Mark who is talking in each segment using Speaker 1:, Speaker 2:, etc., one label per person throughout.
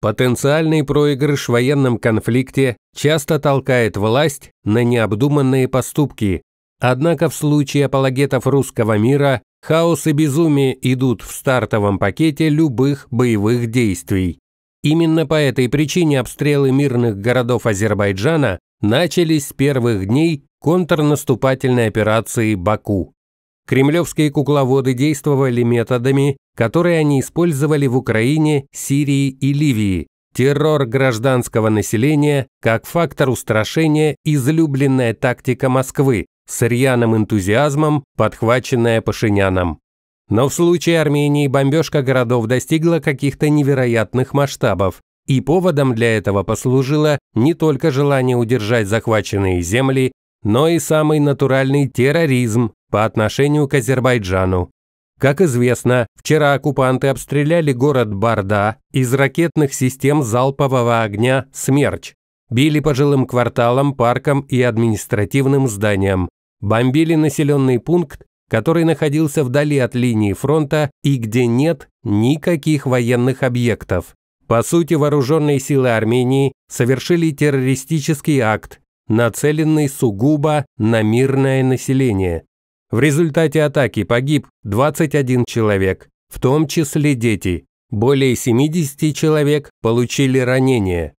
Speaker 1: Потенциальный проигрыш в военном конфликте часто толкает власть на необдуманные поступки. Однако в случае апологетов русского мира хаос и безумие идут в стартовом пакете любых боевых действий. Именно по этой причине обстрелы мирных городов Азербайджана начались с первых дней контрнаступательной операции «Баку». Кремлевские кукловоды действовали методами, которые они использовали в Украине, Сирии и Ливии, террор гражданского населения как фактор устрашения – излюбленная тактика Москвы, с рьяным энтузиазмом, подхваченная Пашиняном. Но в случае Армении бомбежка городов достигла каких-то невероятных масштабов, и поводом для этого послужило не только желание удержать захваченные земли, но и самый натуральный терроризм по отношению к Азербайджану. Как известно, вчера оккупанты обстреляли город Барда из ракетных систем залпового огня «Смерч», били по жилым кварталам, паркам и административным зданиям, бомбили населенный пункт, который находился вдали от линии фронта и где нет никаких военных объектов. По сути, вооруженные силы Армении совершили террористический акт, нацеленный сугубо на мирное население. В результате атаки погиб 21 человек, в том числе дети. Более 70 человек получили ранения.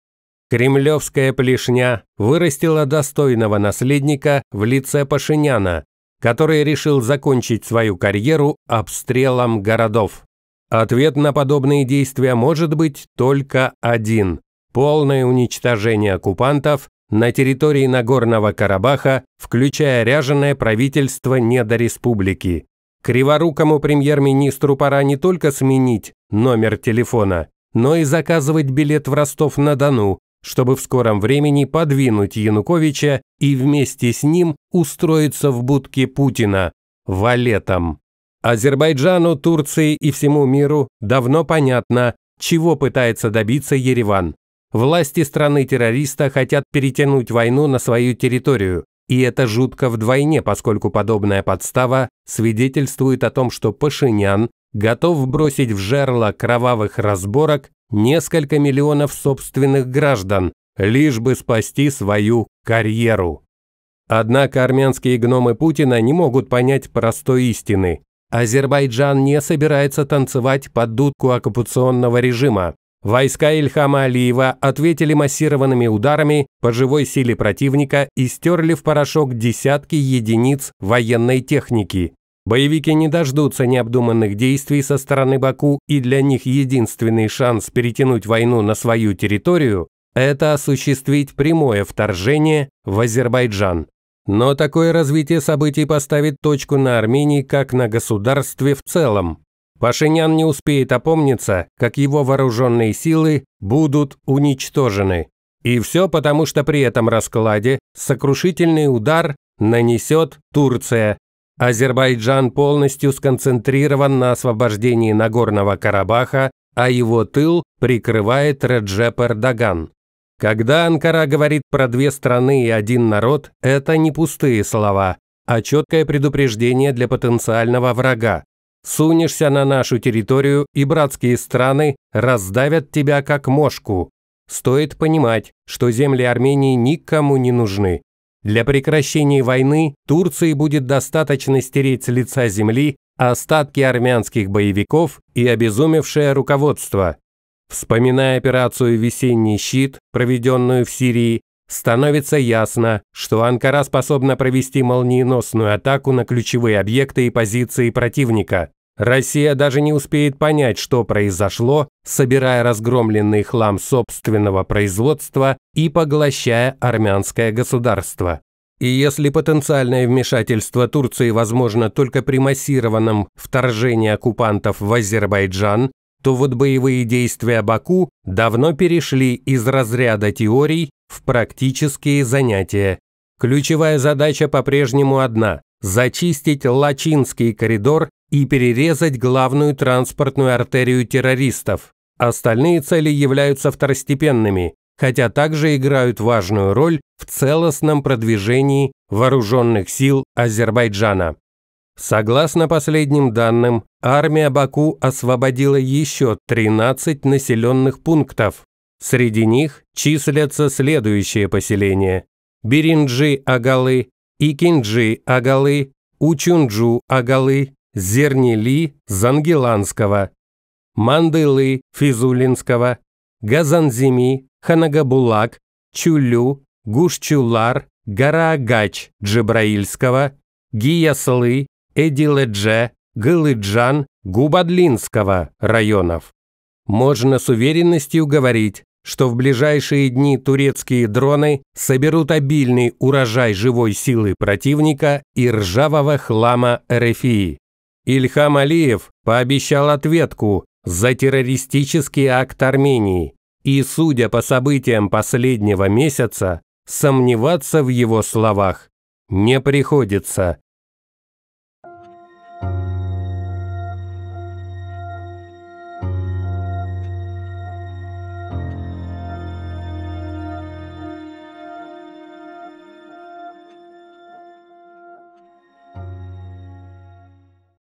Speaker 1: Кремлевская плешня вырастила достойного наследника в лице Пашиняна, который решил закончить свою карьеру обстрелом городов. Ответ на подобные действия может быть только один – полное уничтожение оккупантов на территории Нагорного Карабаха, включая ряженое правительство недореспублики. Криворукому премьер-министру пора не только сменить номер телефона, но и заказывать билет в Ростов-на-Дону, чтобы в скором времени подвинуть Януковича и вместе с ним устроиться в будке Путина – валетом. Азербайджану, Турции и всему миру давно понятно, чего пытается добиться Ереван. Власти страны-террориста хотят перетянуть войну на свою территорию, и это жутко вдвойне, поскольку подобная подстава свидетельствует о том, что Пашинян готов бросить в жерло кровавых разборок несколько миллионов собственных граждан, лишь бы спасти свою карьеру. Однако армянские гномы Путина не могут понять простой истины. Азербайджан не собирается танцевать под дудку оккупационного режима. Войска Ильхама Алиева ответили массированными ударами по живой силе противника и стерли в порошок десятки единиц военной техники. Боевики не дождутся необдуманных действий со стороны Баку, и для них единственный шанс перетянуть войну на свою территорию – это осуществить прямое вторжение в Азербайджан. Но такое развитие событий поставит точку на Армении как на государстве в целом. Пашинян не успеет опомниться, как его вооруженные силы будут уничтожены. И все потому, что при этом раскладе сокрушительный удар нанесет Турция. Азербайджан полностью сконцентрирован на освобождении Нагорного Карабаха, а его тыл прикрывает Реджеп Эрдоган. Когда Анкара говорит про две страны и один народ, это не пустые слова, а четкое предупреждение для потенциального врага. Сунешься на нашу территорию, и братские страны раздавят тебя как мошку. Стоит понимать, что земли Армении никому не нужны. Для прекращения войны Турции будет достаточно стереть с лица земли остатки армянских боевиков и обезумевшее руководство. Вспоминая операцию «Весенний щит», проведенную в Сирии, становится ясно, что Анкара способна провести молниеносную атаку на ключевые объекты и позиции противника. Россия даже не успеет понять, что произошло, собирая разгромленный хлам собственного производства и поглощая армянское государство. И если потенциальное вмешательство Турции возможно только при массированном вторжении оккупантов в Азербайджан, то вот боевые действия Баку давно перешли из разряда теорий в практические занятия. Ключевая задача по-прежнему одна – зачистить Лачинский коридор и перерезать главную транспортную артерию террористов. Остальные цели являются второстепенными, хотя также играют важную роль в целостном продвижении вооруженных сил Азербайджана. Согласно последним данным, армия Баку освободила еще 13 населенных пунктов, Среди них числятся следующие поселения – Беринджи-Агалы, Икинджи-Агалы, Учунджу-Агалы, Зернили Зангеланского, Мандылы Физулинского, Газанзими, Ханагабулак, Чулю, Гушчулар, Гараагач Джибраильского, Гияслы, Эдиледже, Гылыджан, Губадлинского районов. Можно с уверенностью говорить, что в ближайшие дни турецкие дроны соберут обильный урожай живой силы противника и ржавого хлама РФИ. Ильхам Алиев пообещал ответку за террористический акт Армении, и, судя по событиям последнего месяца, сомневаться в его словах не приходится.